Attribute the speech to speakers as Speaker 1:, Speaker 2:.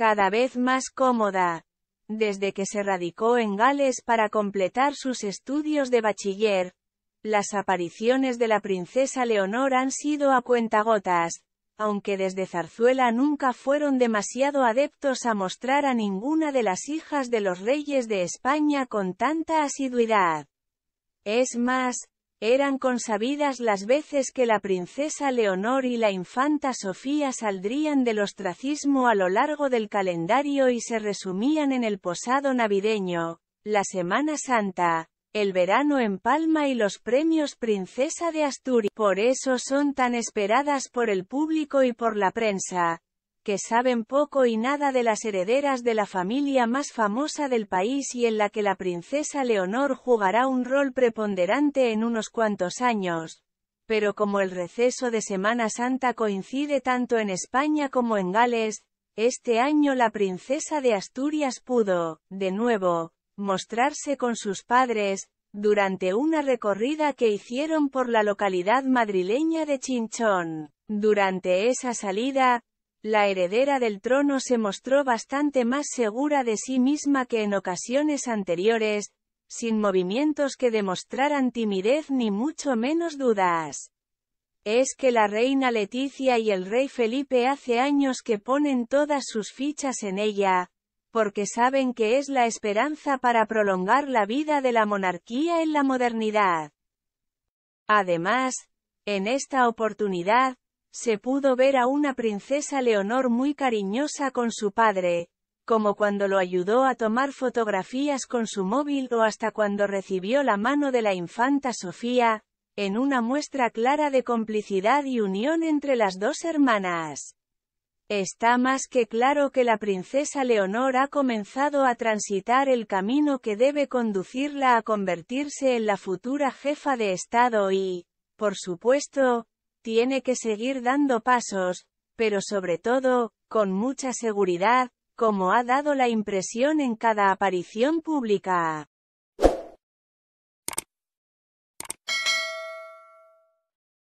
Speaker 1: cada vez más cómoda. Desde que se radicó en Gales para completar sus estudios de bachiller, las apariciones de la princesa Leonor han sido a cuentagotas, aunque desde Zarzuela nunca fueron demasiado adeptos a mostrar a ninguna de las hijas de los reyes de España con tanta asiduidad. Es más, eran consabidas las veces que la princesa Leonor y la infanta Sofía saldrían del ostracismo a lo largo del calendario y se resumían en el posado navideño, la Semana Santa, el verano en Palma y los premios Princesa de Asturias. Por eso son tan esperadas por el público y por la prensa, que saben poco y nada de las herederas de la familia más famosa del país y en la que la princesa Leonor jugará un rol preponderante en unos cuantos años. Pero como el receso de Semana Santa coincide tanto en España como en Gales, este año la princesa de Asturias pudo, de nuevo, mostrarse con sus padres, durante una recorrida que hicieron por la localidad madrileña de Chinchón. Durante esa salida, la heredera del trono se mostró bastante más segura de sí misma que en ocasiones anteriores, sin movimientos que demostraran timidez ni mucho menos dudas. Es que la reina Leticia y el rey Felipe hace años que ponen todas sus fichas en ella, porque saben que es la esperanza para prolongar la vida de la monarquía en la modernidad. Además, en esta oportunidad, se pudo ver a una princesa Leonor muy cariñosa con su padre, como cuando lo ayudó a tomar fotografías con su móvil o hasta cuando recibió la mano de la infanta Sofía, en una muestra clara de complicidad y unión entre las dos hermanas. Está más que claro que la princesa Leonor ha comenzado a transitar el camino que debe conducirla a convertirse en la futura jefa de Estado y, por supuesto, tiene que seguir dando pasos, pero sobre todo, con mucha seguridad, como ha dado la impresión en cada aparición pública.